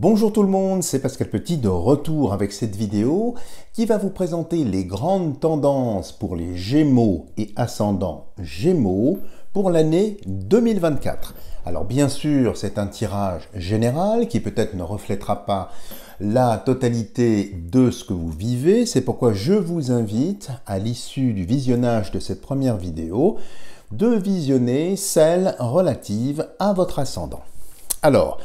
Bonjour tout le monde, c'est Pascal Petit de retour avec cette vidéo qui va vous présenter les grandes tendances pour les Gémeaux et ascendants Gémeaux pour l'année 2024. Alors bien sûr, c'est un tirage général qui peut-être ne reflètera pas la totalité de ce que vous vivez, c'est pourquoi je vous invite à l'issue du visionnage de cette première vidéo de visionner celle relative à votre ascendant. Alors,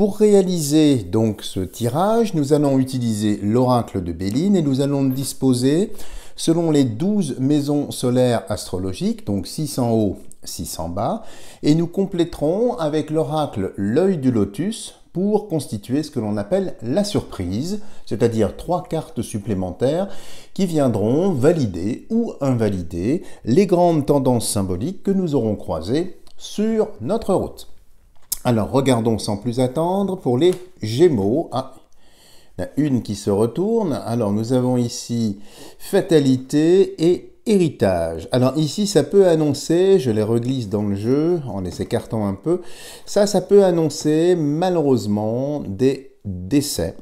pour réaliser donc ce tirage, nous allons utiliser l'oracle de Béline et nous allons disposer selon les 12 maisons solaires astrologiques, donc 6 en haut, 6 en bas, et nous compléterons avec l'oracle l'œil du lotus pour constituer ce que l'on appelle la surprise, c'est-à-dire trois cartes supplémentaires qui viendront valider ou invalider les grandes tendances symboliques que nous aurons croisées sur notre route. Alors regardons sans plus attendre pour les Gémeaux. Ah, la une qui se retourne. Alors nous avons ici fatalité et héritage. Alors ici ça peut annoncer, je les reglisse dans le jeu en les écartant un peu, ça ça peut annoncer malheureusement des décès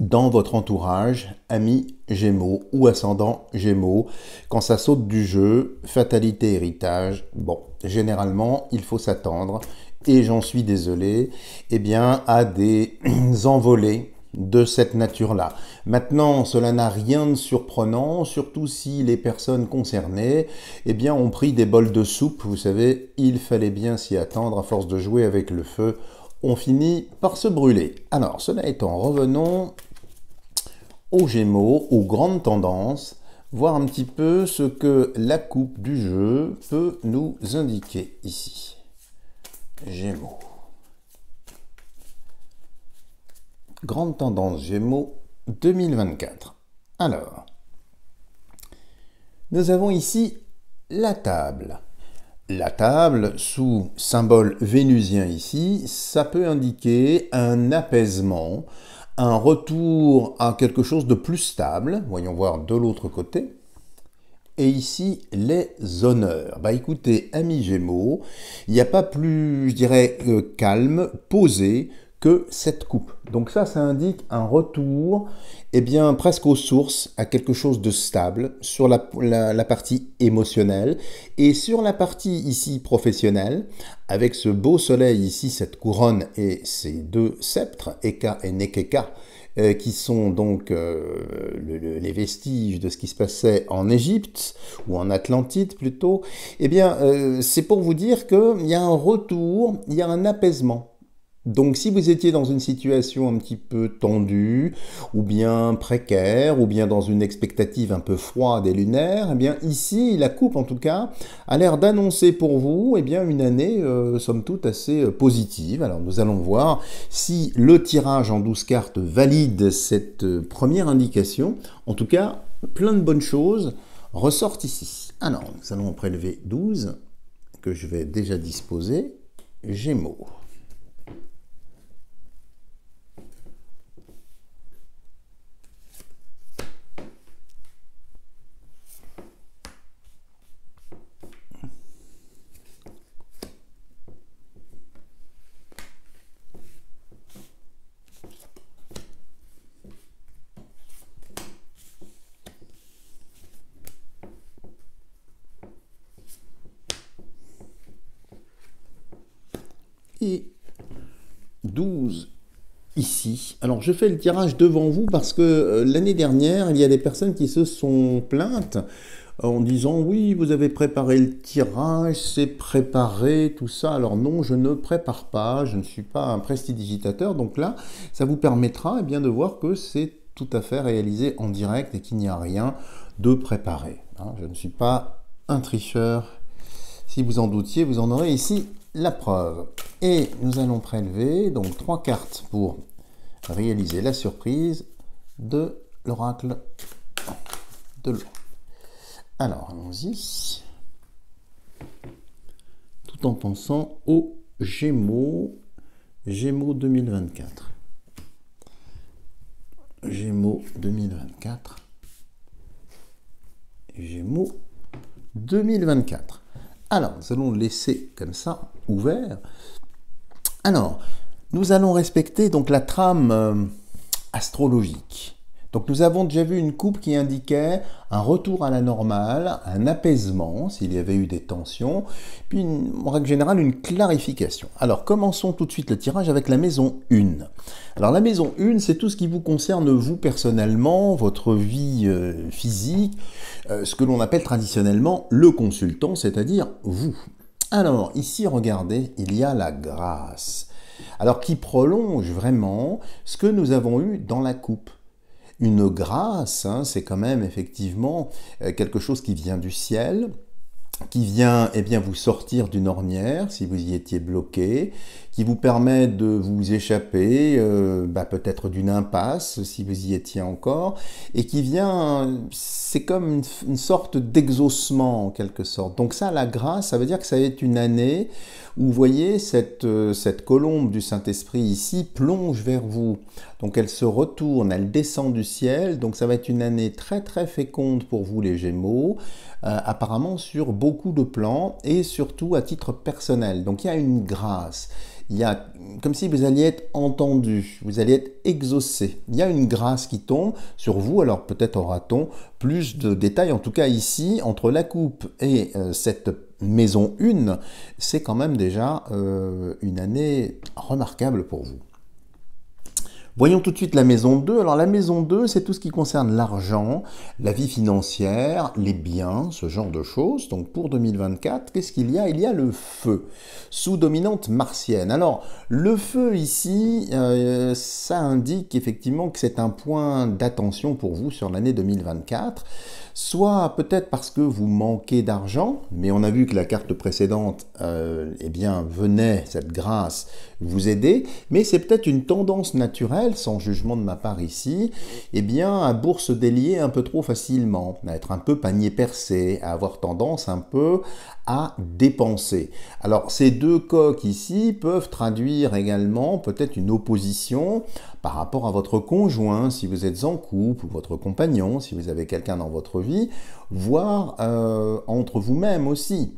dans votre entourage, amis Gémeaux ou ascendant Gémeaux, quand ça saute du jeu, fatalité héritage, bon, généralement, il faut s'attendre et j'en suis désolé, eh bien, à des envolées de cette nature-là. Maintenant, cela n'a rien de surprenant, surtout si les personnes concernées, eh bien, ont pris des bols de soupe. Vous savez, il fallait bien s'y attendre. À force de jouer avec le feu, on finit par se brûler. Alors, cela étant, revenons aux Gémeaux, aux grandes tendances, voir un petit peu ce que la coupe du jeu peut nous indiquer ici. Gémeaux. Grande tendance Gémeaux 2024. Alors, nous avons ici la table. La table, sous symbole vénusien ici, ça peut indiquer un apaisement, un retour à quelque chose de plus stable, voyons voir de l'autre côté, et ici les honneurs. Bah écoutez, amis Gémeaux, il n'y a pas plus, je dirais, euh, calme, posé que cette coupe. Donc ça, ça indique un retour, eh bien, presque aux sources, à quelque chose de stable sur la, partie émotionnelle et sur la partie ici professionnelle, avec ce beau soleil ici, cette couronne et ces deux sceptres, Eka et Nekeka, euh, qui sont donc euh, les vestiges de ce qui se passait en Égypte, ou en Atlantide plutôt, eh bien, euh, c'est pour vous dire qu'il y a un retour, il y a un apaisement. Donc si vous étiez dans une situation un petit peu tendue, ou bien précaire, ou bien dans une expectative un peu froide et lunaire, eh bien ici, la coupe en tout cas, a l'air d'annoncer pour vous eh bien, une année, euh, somme toute, assez euh, positive. Alors nous allons voir si le tirage en 12 cartes valide cette euh, première indication. En tout cas, plein de bonnes choses ressortent ici. Alors, nous allons prélever 12, que je vais déjà disposer. Gémeaux. je fais le tirage devant vous parce que euh, l'année dernière, il y a des personnes qui se sont plaintes en disant oui, vous avez préparé le tirage, c'est préparé, tout ça. Alors non, je ne prépare pas, je ne suis pas un prestidigitateur. Donc là, ça vous permettra et eh bien, de voir que c'est tout à fait réalisé en direct et qu'il n'y a rien de préparé. Hein. Je ne suis pas un tricheur. Si vous en doutiez, vous en aurez ici la preuve. Et nous allons prélever donc trois cartes pour réaliser la surprise de l'oracle de l'eau. Alors, allons-y. Tout en pensant au Gémeaux, Gémeaux 2024. Gémeaux 2024. Gémeaux 2024. Alors, nous allons laisser comme ça ouvert. Alors, nous allons respecter donc la trame euh, astrologique. Donc nous avons déjà vu une coupe qui indiquait un retour à la normale, un apaisement s'il y avait eu des tensions, puis en règle générale une clarification. Alors commençons tout de suite le tirage avec la maison 1. Alors la maison 1 c'est tout ce qui vous concerne vous personnellement, votre vie euh, physique, euh, ce que l'on appelle traditionnellement le consultant, c'est-à-dire vous. Alors ici regardez, il y a la grâce alors qui prolonge vraiment ce que nous avons eu dans la coupe une grâce, hein, c'est quand même effectivement euh, quelque chose qui vient du ciel, qui vient eh bien, vous sortir d'une ornière si vous y étiez bloqué, qui vous permet de vous échapper euh, bah, peut-être d'une impasse si vous y étiez encore, et qui vient, c'est comme une, sorte d'exaucement en quelque sorte. Donc ça, la grâce, ça veut dire que ça va être une année où, vous voyez, cette, euh, cette colombe du Saint-Esprit ici plonge vers vous. Donc elle se retourne, elle descend du ciel, donc ça va être une année très très féconde pour vous les Gémeaux, euh, apparemment sur beaucoup de plans et surtout à titre personnel. Donc il y a une grâce. Il y a comme si vous alliez être entendu, vous alliez être exaucé. Il y a une grâce qui tombe sur vous, alors peut-être aura-t-on plus de détails, en tout cas ici, entre la coupe et euh, cette maison 1, c'est quand même déjà euh, une année remarquable pour vous. Voyons tout de suite la maison 2. Alors la maison 2, c'est tout ce qui concerne l'argent, la vie financière, les biens, ce genre de choses. Donc pour 2024, qu'est-ce qu'il y a Il y a le feu, sous dominante martienne. Alors le feu ici, euh, ça indique effectivement que c'est un point d'attention pour vous sur l'année 2024. Soit peut-être parce que vous manquez d'argent, mais on a vu que la carte précédente, euh, eh bien, venait cette grâce vous aider, mais c'est peut-être une tendance naturelle sans jugement de ma part ici, eh bien, à bourse délier un peu trop facilement, à être un peu panier percé, à avoir tendance un peu à dépenser. Alors, ces deux coques ici peuvent traduire également peut-être une opposition par rapport à votre conjoint, si vous êtes en couple, ou votre compagnon, si vous avez quelqu'un dans votre vie, voire euh, entre vous-même aussi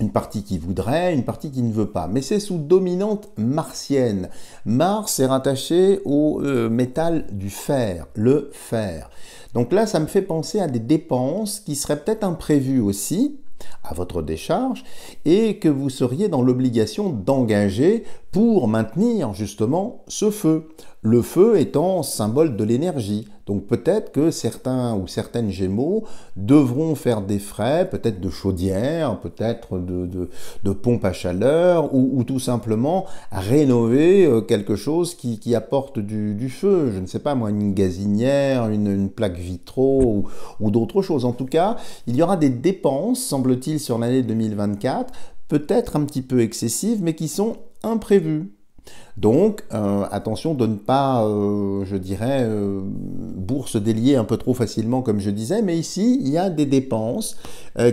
une partie qui voudrait, une partie qui ne veut pas. Mais c'est sous dominante martienne. Mars est rattaché au euh, métal du fer, le fer. Donc là, ça me fait penser à des dépenses qui seraient peut-être imprévues aussi, à votre décharge, et que vous seriez dans l'obligation d'engager pour maintenir justement ce feu. Le feu étant symbole de l'énergie. Donc peut-être que certains ou certaines Gémeaux devront faire des frais, peut-être de chaudière, peut-être de, pompe à chaleur, ou, tout simplement rénover euh, quelque chose qui, apporte du, feu. Je ne sais pas moi, une gazinière, une, plaque vitraux ou, ou d'autres choses. En tout cas, il y aura des dépenses, semble-t-il, sur l'année 2024 peut-être un petit peu excessives, mais qui sont imprévu. Donc, euh, attention de ne pas, euh, je dirais, euh, bourse délier un peu trop facilement, comme je disais, mais ici, il y a des dépenses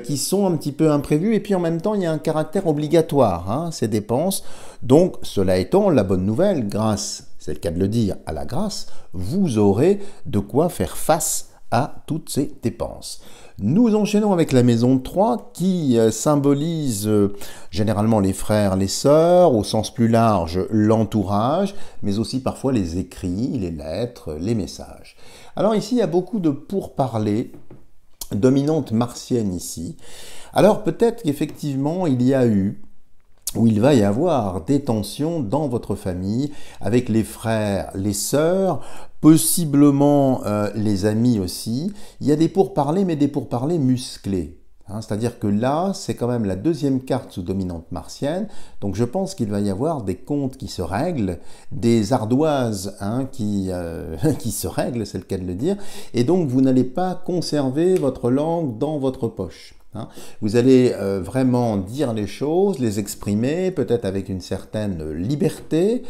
qui sont un petit peu imprévues, et puis en même temps, il y a un caractère obligatoire, hein, ces dépenses. Donc, cela étant, la bonne nouvelle, grâce, c'est le cas de le dire, à la grâce, vous aurez de quoi faire face à toutes ces dépenses. Nous enchaînons avec la maison 3 qui euh, symbolise euh, généralement les frères, les sœurs, au sens plus large l'entourage, mais aussi parfois les écrits, les lettres, les messages. Alors ici, il y a beaucoup de pourparlers, dominante martienne ici. Alors peut-être qu'effectivement, il y a eu ou il va y avoir des tensions dans votre famille avec les frères, les sœurs, possiblement euh, les amis aussi. Il y a des pourparlers, mais des pourparlers musclés. Hein, c'est-à-dire que là, c'est quand même la deuxième carte sous dominante martienne, donc je pense qu'il va y avoir des comptes qui se règlent, des ardoises hein, qui, euh, qui se règlent, c'est le cas de le dire, et donc vous n'allez pas conserver votre langue dans votre poche. Hein. Vous allez euh, vraiment dire les choses, les exprimer, peut-être avec une certaine liberté,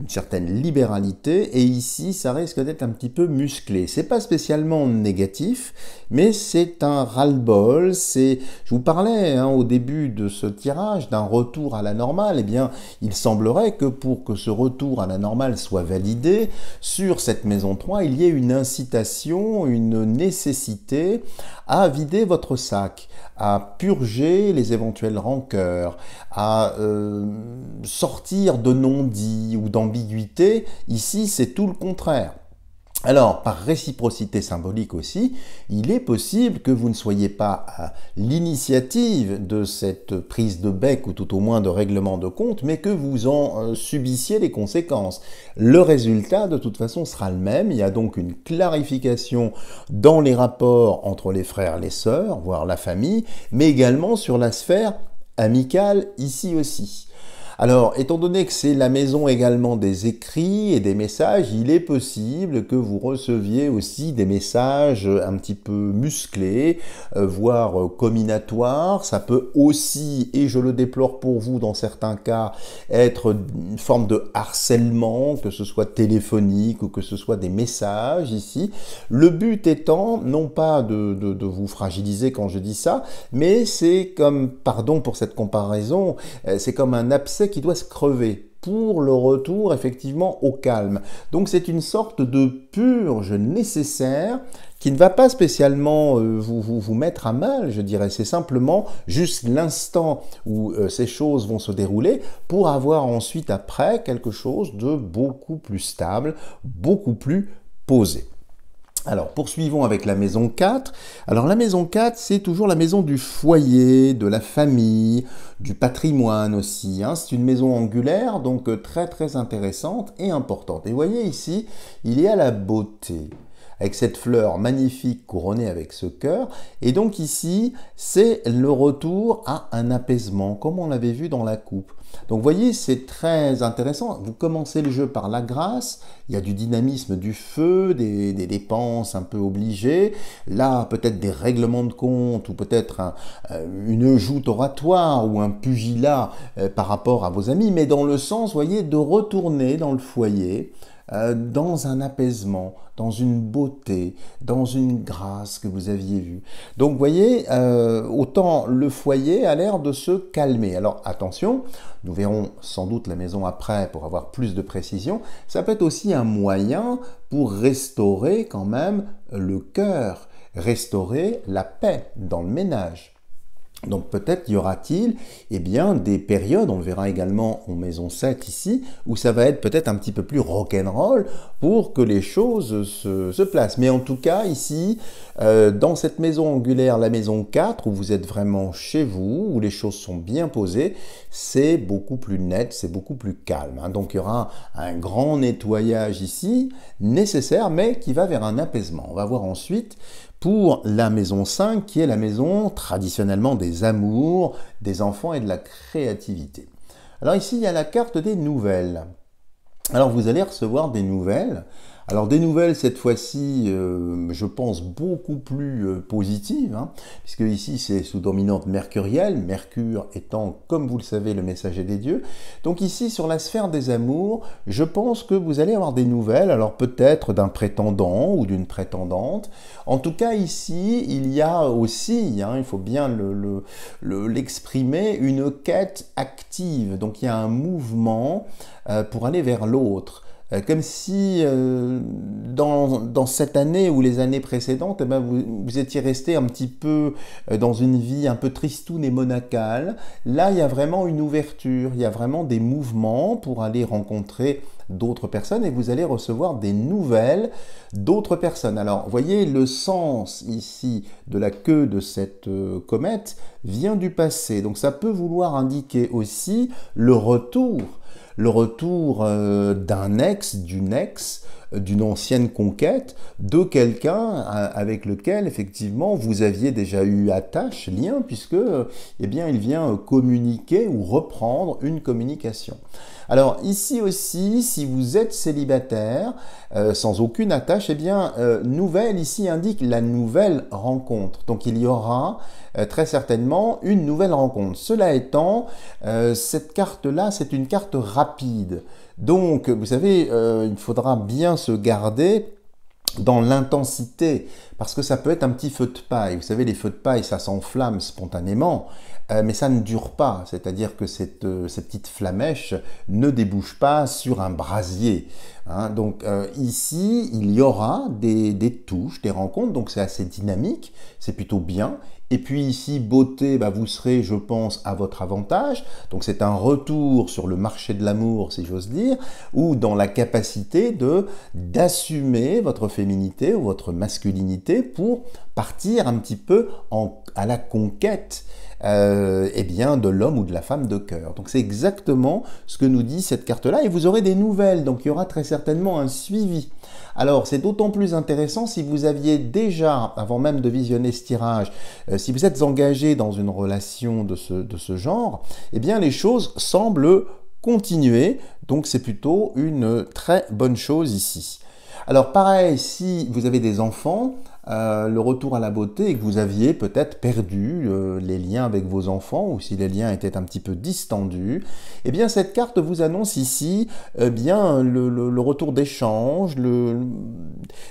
une certaine libéralité, et ici, ça risque d'être un petit peu musclé. C'est pas spécialement négatif, mais c'est un ras-le-bol, c'est... Je vous parlais hein, au début de ce tirage d'un retour à la normale, eh bien, il semblerait que pour que ce retour à la normale soit validé, sur cette maison 3, il y ait une incitation, une nécessité à vider votre sac, à purger les éventuelles rancœurs, à euh, sortir de non-dits ou d'ambiguïté. Ici, c'est tout le contraire. Alors, par réciprocité symbolique aussi, il est possible que vous ne soyez pas à l'initiative de cette prise de bec ou tout au moins de règlement de compte, mais que vous en euh, subissiez les conséquences. Le résultat, de toute façon, sera le même. Il y a donc une clarification dans les rapports entre les frères, les sœurs, voire la famille, mais également sur la sphère amicale ici aussi. Alors, étant donné que c'est la maison également des écrits et des messages, il est possible que vous receviez aussi des messages un petit peu musclés, euh, voire euh, combinatoires. Ça peut aussi, et je le déplore pour vous dans certains cas, être une forme de harcèlement, que ce soit téléphonique ou que ce soit des messages ici. Le but étant, non pas de, de vous fragiliser quand je dis ça, mais c'est comme, pardon pour cette comparaison, euh, c'est comme un abcès qui doit se crever pour le retour effectivement au calme. Donc c'est une sorte de purge nécessaire qui ne va pas spécialement euh, vous, mettre à mal, je dirais. C'est simplement juste l'instant où euh, ces choses vont se dérouler pour avoir ensuite après quelque chose de beaucoup plus stable, beaucoup plus posé. Alors, poursuivons avec la maison 4. Alors, la maison 4, c'est toujours la maison du foyer, de la famille, du patrimoine aussi. Hein. C'est une maison angulaire, donc euh, très très intéressante et importante. Et voyez ici, il y a la beauté avec cette fleur magnifique couronnée avec ce cœur. Et donc ici, c'est le retour à un apaisement, comme on l'avait vu dans la coupe. Donc voyez, c'est très intéressant. Vous commencez le jeu par la grâce, il y a du dynamisme, du feu, des, dépenses un peu obligées, là peut-être des règlements de compte ou peut-être euh, une joute oratoire ou un pugilat euh, par rapport à vos amis, mais dans le sens, voyez, de retourner dans le foyer, euh, dans un apaisement, dans une beauté, dans une grâce que vous aviez vue. Donc, vous voyez, euh, autant le foyer a l'air de se calmer. Alors, attention, nous verrons sans doute la maison après pour avoir plus de précision. Ça peut être aussi un moyen pour restaurer quand même le cœur, restaurer la paix dans le ménage. Donc peut-être y aura-t-il eh bien des périodes, on le verra également en maison 7 ici, où ça va être peut-être un petit peu plus rock'n'roll pour que les choses se, placent. Mais en tout cas ici, euh, dans cette maison angulaire, la maison 4, où vous êtes vraiment chez vous, où les choses sont bien posées, c'est beaucoup plus net, c'est beaucoup plus calme. Hein. Donc il y aura un grand nettoyage ici, nécessaire, mais qui va vers un apaisement. On va voir ensuite pour la maison 5, qui est la maison traditionnellement des amours, des enfants et de la créativité. Alors ici, il y a la carte des nouvelles. Alors vous allez recevoir des nouvelles alors des nouvelles cette fois-ci, euh, je pense beaucoup plus euh, positives, hein, puisque ici c'est sous dominante mercurielle, Mercure étant comme vous le savez le messager des dieux. Donc ici sur la sphère des amours, je pense que vous allez avoir des nouvelles, alors peut-être d'un prétendant ou d'une prétendante. En tout cas ici, il y a aussi, hein, il faut bien l'exprimer, une quête active. Donc il y a un mouvement euh, pour aller vers l'autre. Euh, comme si euh, dans, cette année ou les années précédentes, eh ben, vous, étiez resté un petit peu euh, dans une vie un peu tristoune et monacale. Là, il y a vraiment une ouverture, il y a vraiment des mouvements pour aller rencontrer d'autres personnes et vous allez recevoir des nouvelles d'autres personnes. Alors, voyez, le sens ici de la queue de cette comète vient du passé. Donc, ça peut vouloir indiquer aussi le retour le retour euh, d'un ex, d'une ex, d'une ancienne conquête de quelqu'un euh, avec lequel effectivement vous aviez déjà eu attache, lien, puisque euh, eh bien il vient euh, communiquer ou reprendre une communication. Alors ici aussi, si vous êtes célibataire, sans aucune attache, eh bien nouvelle ici indique la nouvelle rencontre. Donc il y aura très certainement une nouvelle rencontre. Cela étant, cette carte-là, c'est une carte rapide. Donc, vous savez, euh, il faudra bien se garder dans l'intensité, parce que ça peut être un petit feu de paille. Vous savez, les feux de paille, ça s'enflamme spontanément, euh, mais ça ne dure pas. C'est-à-dire que euh, cette, petite flamèche ne débouche pas sur un brasier. Hein. Donc ici, il y aura des touches, des rencontres, donc c'est assez dynamique, c'est plutôt bien. Et puis ici, beauté, bah, vous serez, je pense, à votre avantage. Donc c'est un retour sur le marché de l'amour, si j'ose dire, ou dans la capacité de d'assumer votre féminité ou votre masculinité pour partir un petit peu à la conquête et euh, eh bien, de l'homme ou de la femme de cœur. Donc c'est exactement ce que nous dit cette carte-là, et vous aurez des nouvelles, donc il y aura très certainement un suivi. Alors c'est d'autant plus intéressant si vous aviez déjà, avant même de visionner ce tirage, euh, si vous êtes engagé dans une relation de ce, de ce genre, eh bien les choses semblent continuer, donc c'est plutôt une très bonne chose ici. Alors pareil, si vous avez des enfants, euh, le retour à la beauté et que vous aviez peut-être perdu euh, les liens avec vos enfants ou si les liens étaient un petit peu distendus, et eh bien cette carte vous annonce ici euh, bien le, retour d'échanges, le,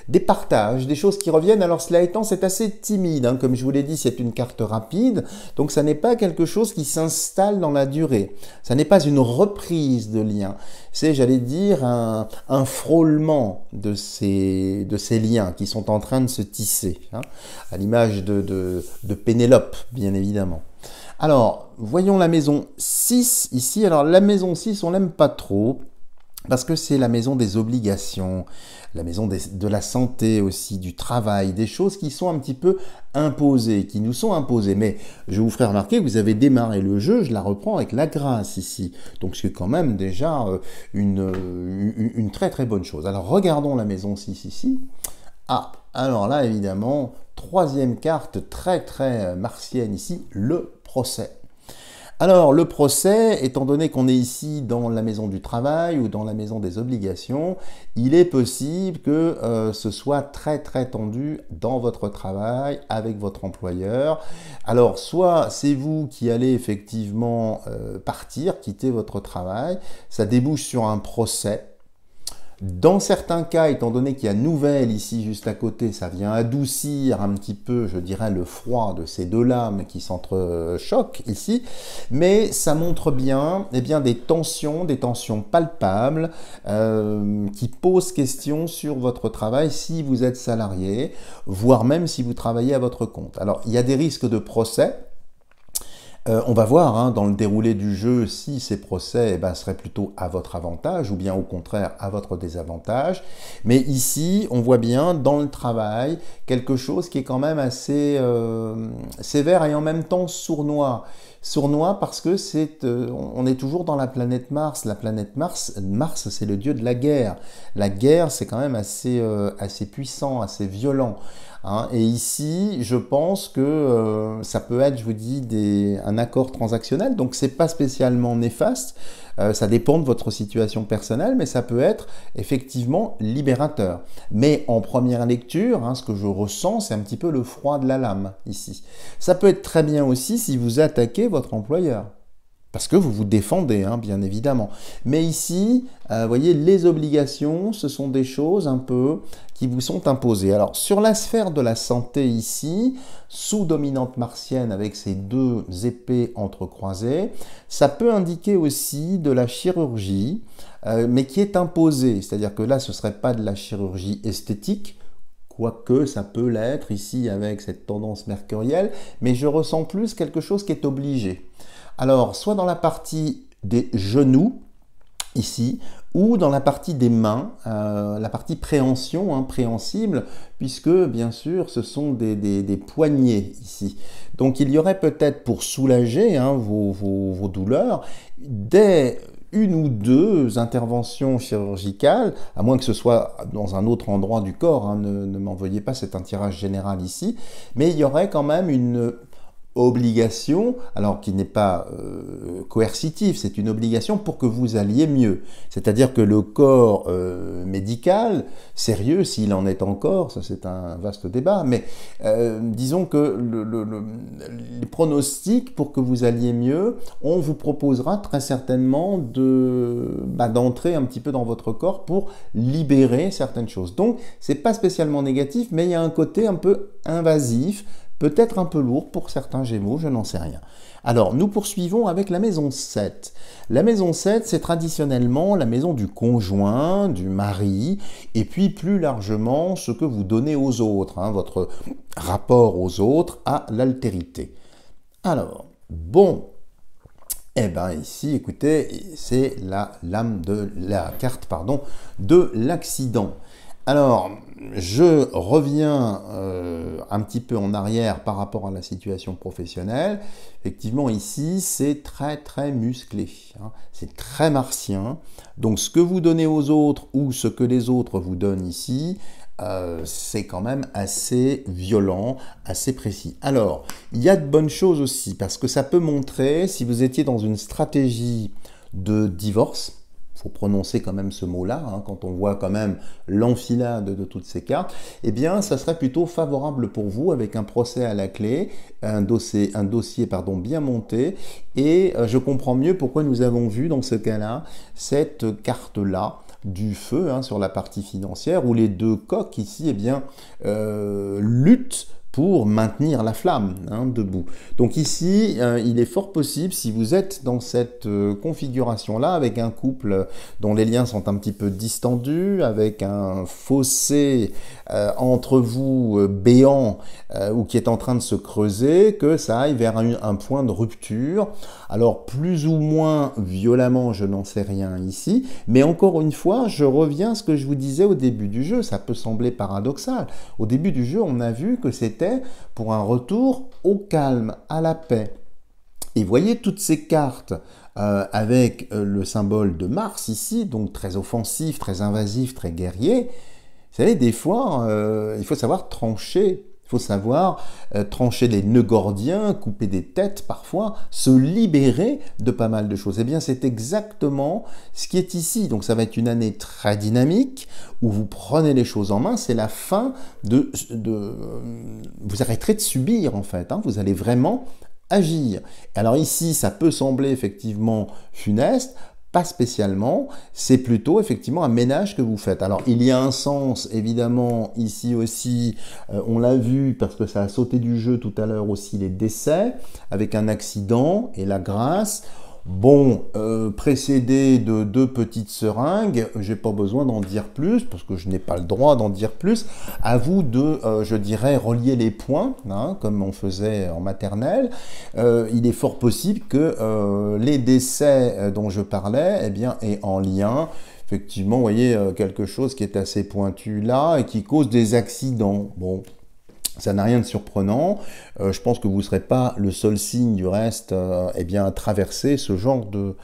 des partages, des choses qui reviennent. Alors cela étant, c'est assez timide, hein. comme je vous l'ai dit, c'est une carte rapide, donc ça n'est pas quelque chose qui s'installe dans la durée. Ça n'est pas une reprise de lien c'est, j'allais dire, un, frôlement de ces, de ces liens qui sont en train de se tisser, hein, à l'image de, Pénélope, bien évidemment. Alors, voyons la maison 6 ici. Alors, la maison 6, on l'aime pas trop parce que c'est la maison des obligations la maison de la santé aussi, du travail, des choses qui sont un petit peu imposées, qui nous sont imposées. Mais je vous ferai remarquer que vous avez démarré le jeu, je la reprends avec la grâce ici. Donc c'est quand même déjà euh, euh, une, très très bonne chose. Alors regardons la maison 6 ici. Ah, alors là évidemment, troisième carte très très euh, martienne ici, le procès. Alors, le procès, étant donné qu'on est ici dans la maison du travail ou dans la maison des obligations, il est possible que euh, ce soit très très tendu dans votre travail, avec votre employeur. Alors, soit c'est vous qui allez effectivement euh, partir, quitter votre travail, ça débouche sur un procès dans certains cas, étant donné qu'il y a nouvelle ici juste à côté, ça vient adoucir un petit peu, je dirais, le froid de ces deux lames qui s'entrechoquent ici, mais ça montre bien, eh bien des tensions, des tensions palpables euh, qui posent question sur votre travail si vous êtes salarié, voire même si vous travaillez à votre compte. Alors, il y a des risques de procès, euh, on va voir hein, dans le déroulé du jeu si ces procès eh ben, seraient plutôt à votre avantage ou bien au contraire à votre désavantage. Mais ici, on voit bien dans le travail quelque chose qui est quand même assez euh, sévère et en même temps sournois. Sournois parce que c'est, euh, on est toujours dans la planète Mars. La planète Mars, Mars, c'est le dieu de la guerre. La guerre, c'est quand même assez, assez puissant, assez violent. Hein, et ici, je pense que euh, ça peut être, je vous dis, un accord transactionnel. Donc, ce n'est pas spécialement néfaste. Euh, ça dépend de votre situation personnelle, mais ça peut être effectivement libérateur. Mais en première lecture, hein, ce que je ressens, c'est un petit peu le froid de la lame ici. Ça peut être très bien aussi si vous attaquez votre employeur. Parce que vous vous défendez, hein, bien évidemment. Mais ici, euh, vous voyez, les obligations, ce sont des choses un peu qui vous sont imposées. Alors, sur la sphère de la santé ici, sous dominante martienne avec ces deux épées entrecroisées, ça peut indiquer aussi de la chirurgie, euh, mais qui est imposée. C'est-à-dire que là, ce ne serait pas de la chirurgie esthétique, quoique ça peut l'être ici avec cette tendance mercurielle, mais je ressens plus quelque chose qui est obligé. Alors, soit dans la partie des genoux, ici, ou dans la partie des mains, euh, la partie préhension, impréhensible hein, puisque bien sûr ce sont des, des, ici. Donc il y aurait peut-être pour soulager hein, vos, vos douleurs des une ou deux interventions chirurgicales, à moins que ce soit dans un autre endroit du corps, hein, ne, ne m'envoyez pas, c'est un tirage général ici, mais il y aurait quand même une obligation, alors qui n'est pas euh, coercitif, c'est une obligation pour que vous alliez mieux. C'est-à-dire que le corps euh, médical, sérieux s'il en est encore, ça c'est un vaste débat, mais euh, disons que le, les pronostics pour que vous alliez mieux, on vous proposera très certainement de bah, d'entrer un petit peu dans votre corps pour libérer certaines choses. Donc c'est pas spécialement négatif, mais il y a un côté un peu invasif peut-être un peu lourd pour certains Gémeaux, je n'en sais rien. Alors, nous poursuivons avec la maison 7. La maison 7, c'est traditionnellement la maison du conjoint, du mari, et puis plus largement ce que vous donnez aux autres, hein, votre rapport aux autres à l'altérité. Alors, bon, eh bien ici, écoutez, c'est la lame de la carte, pardon, de l'accident. Alors, je reviens euh, un petit peu en arrière par rapport à la situation professionnelle. Effectivement, ici, c'est très très musclé, hein. c'est très martien. Donc, ce que vous donnez aux autres ou ce que les autres vous donnent ici, euh, c'est quand même assez violent, assez précis. Alors, il y a de bonnes choses aussi, parce que ça peut montrer, si vous étiez dans une stratégie de divorce, faut prononcer quand même ce mot-là, hein, quand on voit quand même l'enfilade de toutes ces cartes, eh bien, ça serait plutôt favorable pour vous avec un procès à la clé, un dossier, un dossier pardon, bien monté. Et euh, je comprends mieux pourquoi nous avons vu dans ce cas-là cette carte-là du feu hein, sur la partie financière où les deux coques ici eh bien euh, luttent pour maintenir la flamme hein, debout. Donc ici, euh, il est fort possible, si vous êtes dans cette euh, configuration-là, avec un couple dont les liens sont un petit peu distendus, avec un fossé euh, entre vous béant ou qui est en train de se creuser, que ça aille vers un, un point de rupture. Alors plus ou moins violemment, je n'en sais rien ici, mais encore une fois, je reviens à ce que je vous disais au début du jeu, ça peut sembler paradoxal. Au début du jeu, on a vu que c'était pour un retour au calme, à la paix. Et voyez toutes ces cartes euh, avec euh, le symbole de Mars ici, donc très offensif, très invasif, très guerrier. Vous savez, des fois, euh, il faut savoir trancher faut savoir euh, trancher des nœuds gordiens, couper des têtes parfois, se libérer de pas mal de choses. Et eh bien, c'est exactement ce qui est ici. Donc, ça va être une année très dynamique où vous prenez les choses en main. C'est la fin de, euh, Vous arrêterez de subir, en fait. Hein. Vous allez vraiment agir. Alors ici, ça peut sembler effectivement funeste pas spécialement, c'est plutôt effectivement un ménage que vous faites. Alors il y a un sens évidemment ici aussi, euh, on l'a vu parce que ça a sauté du jeu tout à l'heure aussi les décès, avec un accident et la grâce. Bon, euh, précédé de deux petites seringues, j'ai pas besoin d'en dire plus parce que je n'ai pas le droit d'en dire plus. À vous de, euh, je dirais, relier les points, hein, comme on faisait en maternelle. Euh, il est fort possible que les décès dont je parlais, eh bien, aient en lien effectivement, voyez, quelque chose qui est assez pointu là et qui cause des accidents. Bon, ça n'a rien de surprenant. Euh, je pense que vous ne serez pas le seul signe du reste euh, eh à traverser ce genre de,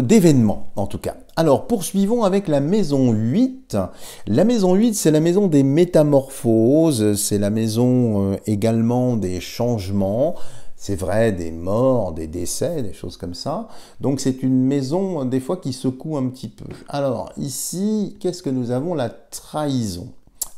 d'événements, en tout cas. Alors, poursuivons avec la maison 8. La maison 8, c'est la maison des métamorphoses, c'est la maison euh, également des changements. C'est vrai, des morts, des décès, des choses comme ça. Donc c'est une maison des fois qui secoue un petit peu. Alors ici, qu'est-ce que nous avons La trahison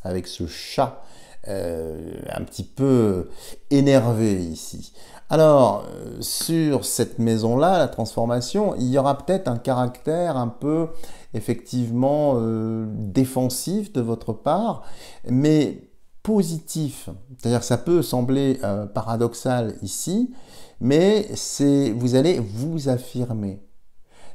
avec ce chat euh, un petit peu énervé ici. Alors, euh, sur cette maison-là, la transformation, il y aura peut-être un caractère un peu effectivement euh, défensif de votre part, mais positif. C'est-à-dire ça peut sembler paradoxal ici, mais c'est vous allez vous affirmer.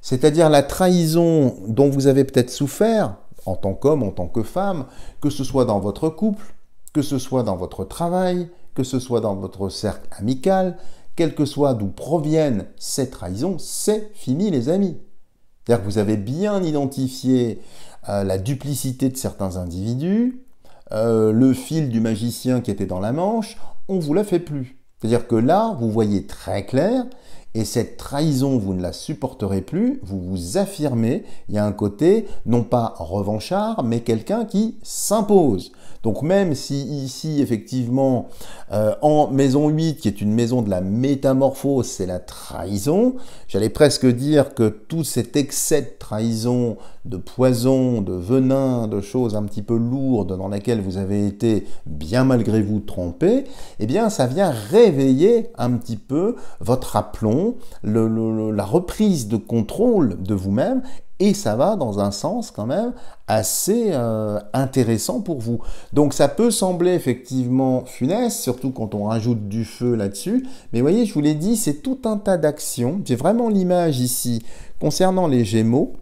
C'est-à-dire la trahison dont vous avez peut-être souffert en tant qu'homme, en tant que femme, que ce soit dans votre couple, que ce soit dans votre travail, que ce soit dans votre cercle amical, quel que soit d'où proviennent ces trahisons, c'est fini les amis. C'est-à-dire que vous avez bien identifié euh, la duplicité de certains individus, euh, le fil du magicien qui était dans la manche, on vous la fait plus. C'est-à-dire que là, vous voyez très clair et cette trahison, vous ne la supporterez plus, vous vous affirmez, il y a un côté non pas revanchard, mais quelqu'un qui s'impose. Donc même si ici, effectivement, euh, en maison 8, qui est une maison de la métamorphose, c'est la trahison, j'allais presque dire que tout cet excès de trahison, de poison, de venin, de choses un petit peu lourdes dans lesquelles vous avez été bien malgré vous trompé, eh bien ça vient réveiller un petit peu votre applaudissement, la reprise de contrôle de vous-même et ça va dans un sens quand même assez euh, intéressant pour vous. Donc ça peut sembler effectivement funeste, surtout quand on rajoute du feu là-dessus, mais voyez, je vous l'ai dit, c'est tout un tas d'actions. J'ai vraiment l'image ici concernant les Gémeaux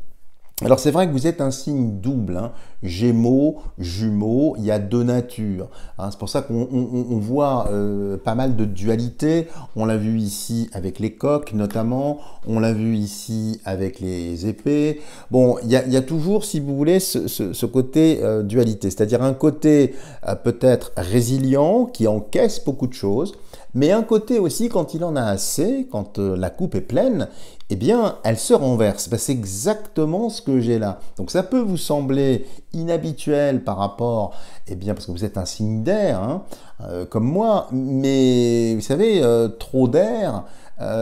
alors c'est vrai que vous êtes un signe double, hein. Gémeaux, jumeaux, il y a deux natures. Hein. C'est pour ça qu'on voit euh, pas mal de dualité. On l'a vu ici avec les coques notamment, on l'a vu ici avec les épées. Bon, il y a, toujours, si vous voulez, ce, côté euh, dualité, c'est-à-dire un côté euh, peut-être résilient qui encaisse beaucoup de choses, mais un côté aussi, quand il en a assez, quand euh, la coupe est pleine, eh bien, elle se renverse. Ben, c'est exactement ce que j'ai là. Donc ça peut vous sembler inhabituel par rapport, eh bien, parce que vous êtes un signe d'air, hein, euh, comme moi, mais vous savez, euh, trop d'air,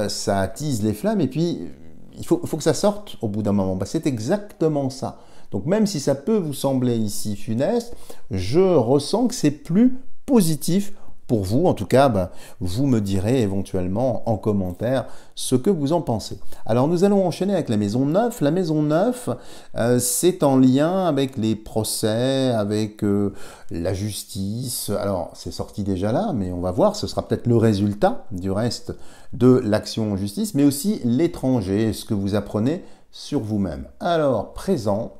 ça attise les flammes, et puis il faut, que ça sorte au bout d'un moment. Ben, c'est exactement ça. Donc même si ça peut vous sembler ici funeste, je ressens que c'est plus positif pour vous. En tout cas, bah, vous me direz éventuellement en commentaire ce que vous en pensez. Alors nous allons enchaîner avec la maison 9. La maison 9, euh, c'est en lien avec les procès, avec euh, la justice. Alors c'est sorti déjà là, mais on va voir, ce sera peut-être le résultat du reste de l'action en justice, mais aussi l'étranger, ce que vous apprenez sur vous-même. Alors présent,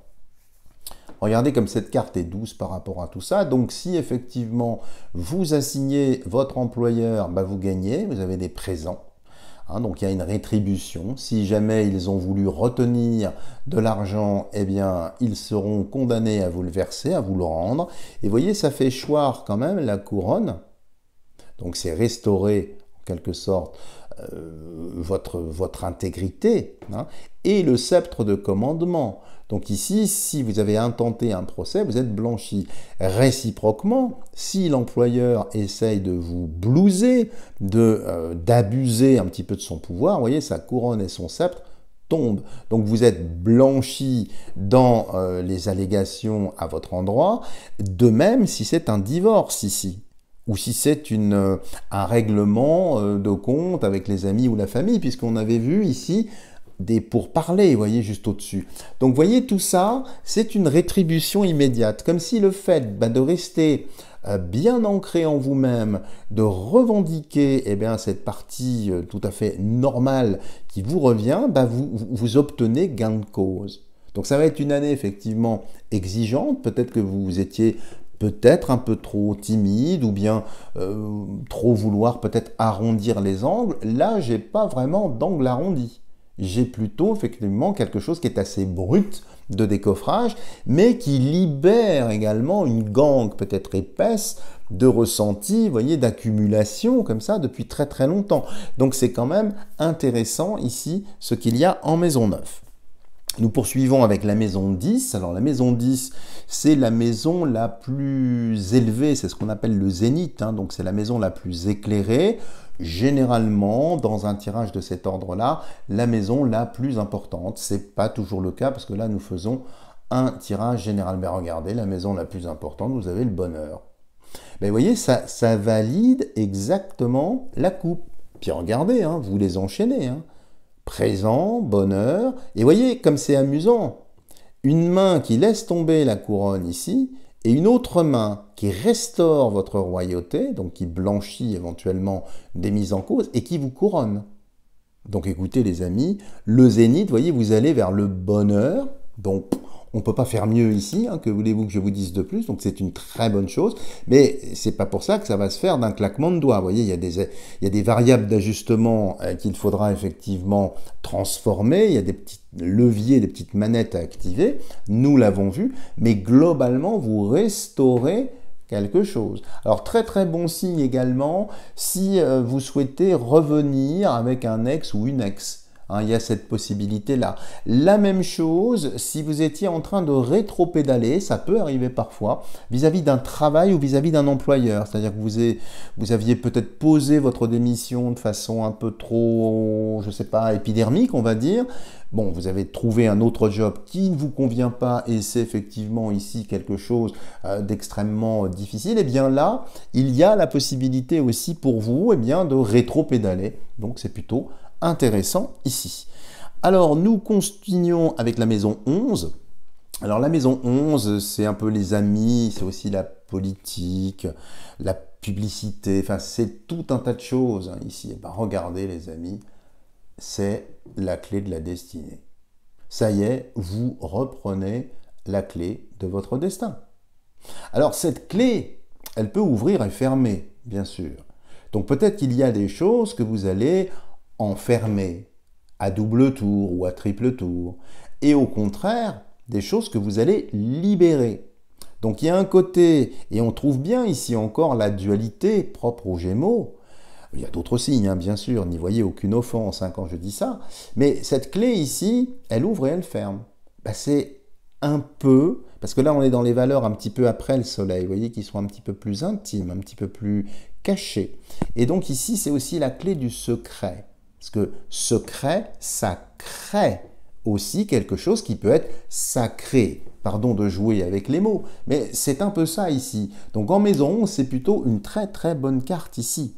Regardez comme cette carte est douce par rapport à tout ça. Donc si effectivement vous assignez votre employeur, bah, vous gagnez, vous avez des présents. Hein, donc il y a une rétribution. Si jamais ils ont voulu retenir de l'argent, eh bien ils seront condamnés à vous le verser, à vous le rendre. Et voyez, ça fait choir quand même la couronne. Donc c'est restaurer en quelque sorte euh, votre, intégrité hein, et le sceptre de commandement. Donc ici, si vous avez intenté un procès, vous êtes blanchi. Réciproquement, si l'employeur essaye de vous blouser, euh, d'abuser un petit peu de son pouvoir, vous voyez, sa couronne et son sceptre tombent. Donc vous êtes blanchi dans euh, les allégations à votre endroit, de même si c'est un divorce ici ou si c'est euh, un règlement de compte avec les amis ou la famille, puisqu'on avait vu ici des pourparlers, vous voyez, juste au-dessus. Donc, vous voyez, tout ça, c'est une rétribution immédiate. Comme si le fait bah, de rester euh, bien ancré en vous-même, de revendiquer eh bien, cette partie euh, tout à fait normale qui vous revient, bah, vous, vous obtenez gain de cause. Donc ça va être une année effectivement exigeante, peut-être que vous étiez peut-être un peu trop timide ou bien euh, trop vouloir peut-être arrondir les angles. Là, j'ai pas vraiment d'angle arrondi j'ai plutôt effectivement quelque chose qui est assez brut de décoffrage, mais qui libère également une gangue peut-être épaisse de ressentis, voyez, d'accumulation comme ça depuis très très longtemps. Donc c'est quand même intéressant ici ce qu'il y a en maison 9. Nous poursuivons avec la maison 10. Alors la maison 10, c'est la maison la plus élevée, c'est ce qu'on appelle le zénith, hein. donc c'est la maison la plus éclairée généralement, dans un tirage de cet ordre-là, la maison la plus importante. C'est pas toujours le cas parce que là, nous faisons un tirage général. Mais regardez, la maison la plus importante, vous avez le bonheur. Mais vous voyez, ça, ça valide exactement la coupe. Puis regardez, hein, vous les enchaînez. Hein. Présent, bonheur. Et voyez comme c'est amusant. Une main qui laisse tomber la couronne ici, et une autre main qui restaure votre royauté, donc qui blanchit éventuellement des mises en cause, et qui vous couronne. Donc écoutez les amis, le zénith, voyez, vous allez vers le bonheur, donc on ne peut pas faire mieux ici, hein, que voulez-vous que je vous dise de plus, donc c'est une très bonne chose, mais c'est pas pour ça que ça va se faire d'un claquement de doigts, vous voyez, il y des, il y a des variables d'ajustement euh, qu'il faudra effectivement transformer, il y a des petites levier, des petites manettes à activer, nous l'avons vu, mais globalement, vous restaurez quelque chose. Alors très très bon signe également si euh, vous souhaitez revenir avec un ex ou une ex. Hein, il y a cette possibilité-là. La même chose si vous étiez en train de rétro-pédaler, ça peut arriver parfois, vis-à-vis d'un travail ou vis-à-vis d'un employeur. C'est-à-dire que vous, avez, vous aviez peut-être posé votre démission de façon un peu trop, je ne sais pas, épidermique, on va dire. Bon, vous avez trouvé un autre job qui ne vous convient pas et c'est effectivement ici quelque chose euh, d'extrêmement difficile. Et eh bien là, il y a la possibilité aussi pour vous et eh bien, de rétro-pédaler. Donc c'est plutôt intéressant ici. Alors nous continuons avec la maison 11. Alors la maison 11, c'est un peu les amis, c'est aussi la politique, la publicité, enfin c'est tout un tas de choses hein, ici. Et eh ben, regardez les amis, c'est la clé de la destinée. Ça y est, vous reprenez la clé de votre destin. Alors cette clé, elle peut ouvrir et fermer, bien sûr. Donc peut-être qu'il y a des choses que vous allez enfermé à double tour ou à triple tour, et au contraire, des choses que vous allez libérer. Donc il y a un côté, et on trouve bien ici encore la dualité propre aux Gémeaux. Il y a d'autres signes, hein, bien sûr, n'y voyez aucune offense hein, quand je dis ça, mais cette clé ici, elle ouvre et elle ferme. Bah, c'est un peu, parce que là on est dans les valeurs un petit peu après le soleil, vous voyez, qui sont un petit peu plus intimes, un petit peu plus cachés. Et donc ici, c'est aussi la clé du secret. Parce que secret, ça crée aussi quelque chose qui peut être sacré. Pardon de jouer avec les mots, mais c'est un peu ça ici. Donc en maison 11, c'est plutôt une très très bonne carte ici.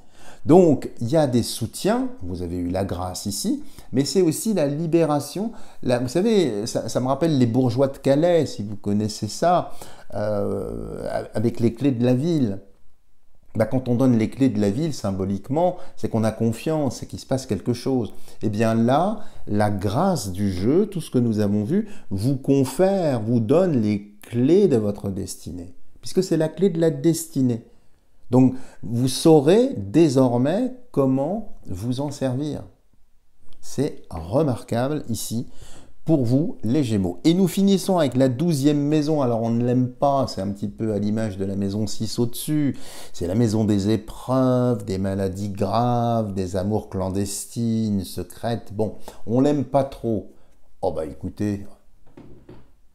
Donc il y a des soutiens, vous avez eu la grâce ici, mais c'est aussi la libération. vous savez, ça, me rappelle les bourgeois de Calais, si vous connaissez ça, euh, avec les clés de la ville. Bah, quand on donne les clés de la ville symboliquement, c'est qu'on a confiance, c'est qu'il se passe quelque chose. Et eh bien là, la grâce du jeu, tout ce que nous avons vu, vous confère, vous donne les clés de votre destinée, puisque c'est la clé de la destinée. Donc vous saurez désormais comment vous en servir. C'est remarquable ici pour vous, les Gémeaux. Et nous finissons avec la douzième maison. Alors, on ne l'aime pas, c'est un petit peu à l'image de la maison 6 au-dessus. C'est la maison des épreuves, des maladies graves, des amours clandestines, secrètes. Bon, on l'aime pas trop. Oh bah écoutez,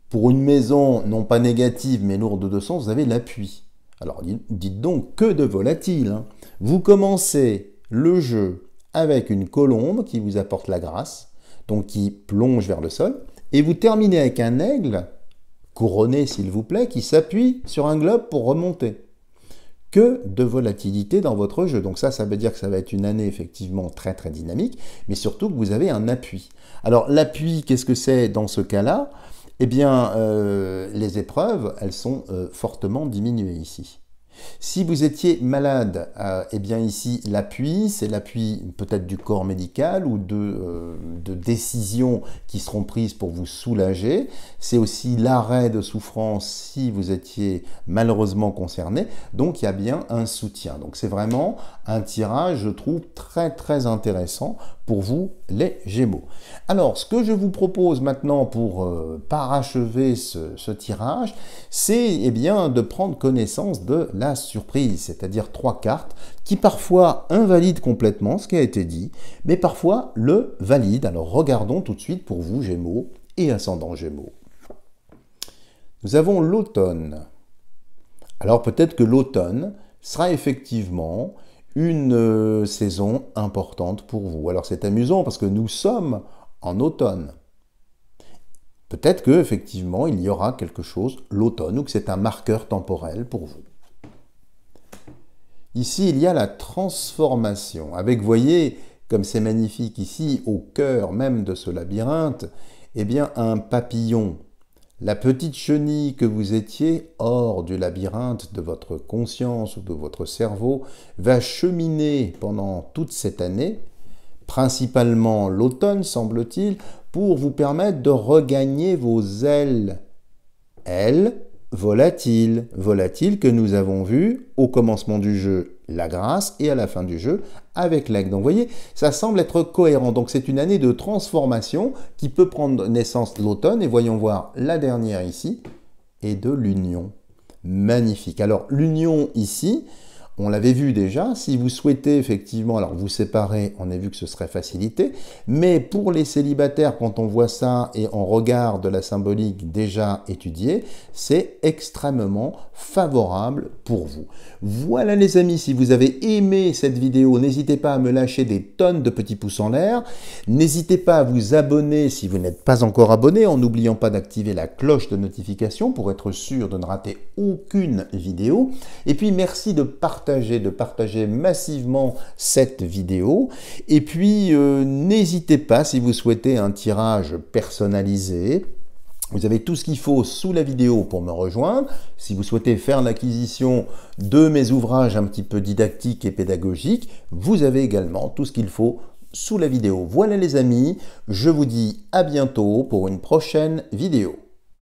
pour une maison non pas négative mais lourde de sens, vous avez l'appui. Alors dites donc que de volatile. Hein. Vous commencez le jeu avec une colombe qui vous apporte la grâce donc qui plonge vers le sol, et vous terminez avec un aigle, couronné s'il vous plaît, qui s'appuie sur un globe pour remonter. Que de volatilité dans votre jeu. Donc ça, ça veut dire que ça va être une année effectivement très très dynamique, mais surtout que vous avez un appui. Alors l'appui, qu'est-ce que c'est dans ce cas-là Eh bien, euh, les épreuves, elles sont euh, fortement diminuées ici. Si vous étiez malade, euh, eh bien ici l'appui, c'est l'appui peut-être du corps médical ou de, euh, de, décisions qui seront prises pour vous soulager. C'est aussi l'arrêt de souffrance si vous étiez malheureusement concerné. Donc il y a bien un soutien. Donc c'est vraiment un tirage, je trouve, très très intéressant pour vous les Gémeaux. Alors, ce que je vous propose maintenant pour euh, parachever ce, tirage, c'est eh bien de prendre connaissance de la surprise, c'est-à-dire trois cartes qui parfois invalident complètement ce qui a été dit, mais parfois le valident. Alors, regardons tout de suite pour vous Gémeaux et ascendant Gémeaux. Nous avons l'automne. Alors peut-être que l'automne sera effectivement une euh, saison importante pour vous. Alors c'est amusant parce que nous sommes en automne. Peut-être que effectivement il y aura quelque chose l'automne ou que c'est un marqueur temporel pour vous. Ici il y a la transformation. Avec voyez comme c'est magnifique ici au cœur même de ce labyrinthe, eh bien un papillon la petite chenille que vous étiez, hors du labyrinthe de votre conscience ou de votre cerveau, va cheminer pendant toute cette année, principalement l'automne semble-t-il, pour vous permettre de regagner vos ailes. Ailes volatiles, volatiles que nous avons vues au commencement du jeu la grâce et à la fin du jeu avec l'aigle. Donc vous voyez, ça semble être cohérent. Donc c'est une année de transformation qui peut prendre naissance l'automne et voyons voir la dernière ici et de l'union. Magnifique. Alors l'union ici, on l'avait vu déjà, si vous souhaitez effectivement, alors vous séparer, on a vu que ce serait facilité, mais pour les célibataires, quand on voit ça et on regarde la symbolique déjà étudiée, c'est extrêmement favorable pour vous. Voilà les amis, si vous avez aimé cette vidéo, n'hésitez pas à me lâcher des tonnes de petits pouces en l'air, n'hésitez pas à vous abonner si vous n'êtes pas encore abonné, en n'oubliant pas d'activer la cloche de notification pour être sûr de ne rater aucune vidéo, et puis merci de partager de partager massivement cette vidéo. Et puis, euh, n'hésitez pas, si vous souhaitez un tirage personnalisé, vous avez tout ce qu'il faut sous la vidéo pour me rejoindre. Si vous souhaitez faire l'acquisition de mes ouvrages un petit peu didactiques et pédagogiques, vous avez également tout ce qu'il faut sous la vidéo. Voilà les amis, je vous dis à bientôt pour une prochaine vidéo.